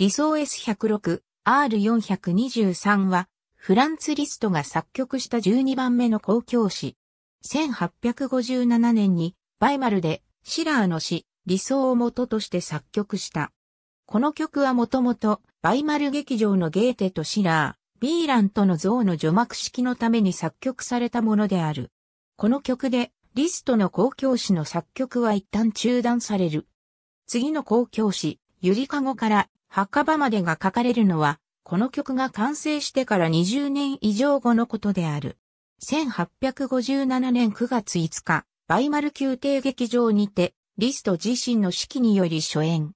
理想 S106、R423 は、フランツ・リストが作曲した12番目の公共詩。1857年に、バイマルで、シラーの詩、理想を元として作曲した。この曲はもともと、バイマル劇場のゲーテとシラー、ビーランとの像の除幕式のために作曲されたものである。この曲で、リストの公共詩の作曲は一旦中断される。次の公共詩、ゆりかごから墓場までが書かれるのは、この曲が完成してから20年以上後のことである。1857年9月5日、バイマル宮廷劇場にて、リスト自身の指揮により初演。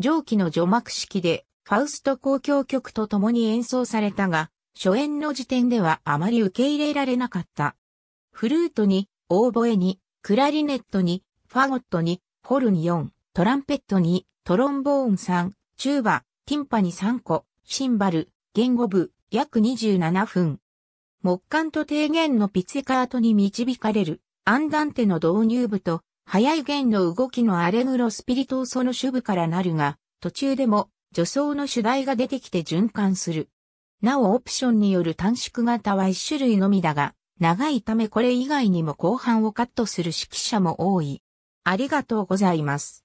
上記の除幕式で、ファウスト公共曲と共に演奏されたが、初演の時点ではあまり受け入れられなかった。フルートに、オーボエに、クラリネットに、ファゴットに、ホルン4、トランペットに、トロンボーン3、チューバ、ティンパに3個、シンバル、言語部、約27分。木管と低弦のピツカートに導かれる、アンダンテの導入部と、早い弦の動きのアレグロスピリトーソの主部からなるが、途中でも、助走の主題が出てきて循環する。なおオプションによる短縮型は1種類のみだが、長いためこれ以外にも後半をカットする指揮者も多い。ありがとうございます。